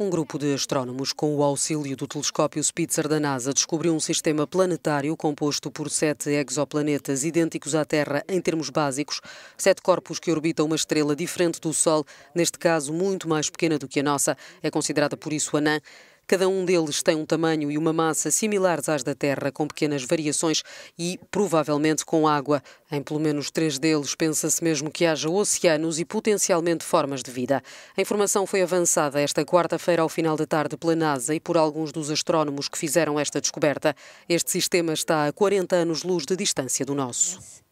Um grupo de astrónomos, com o auxílio do telescópio Spitzer da NASA, descobriu um sistema planetário composto por sete exoplanetas idênticos à Terra em termos básicos, sete corpos que orbitam uma estrela diferente do Sol, neste caso muito mais pequena do que a nossa, é considerada por isso anã. Cada um deles tem um tamanho e uma massa similares às da Terra, com pequenas variações e provavelmente com água. Em pelo menos três deles, pensa-se mesmo que haja oceanos e potencialmente formas de vida. A informação foi avançada esta quarta-feira ao final da tarde pela NASA e por alguns dos astrónomos que fizeram esta descoberta. Este sistema está a 40 anos-luz de distância do nosso.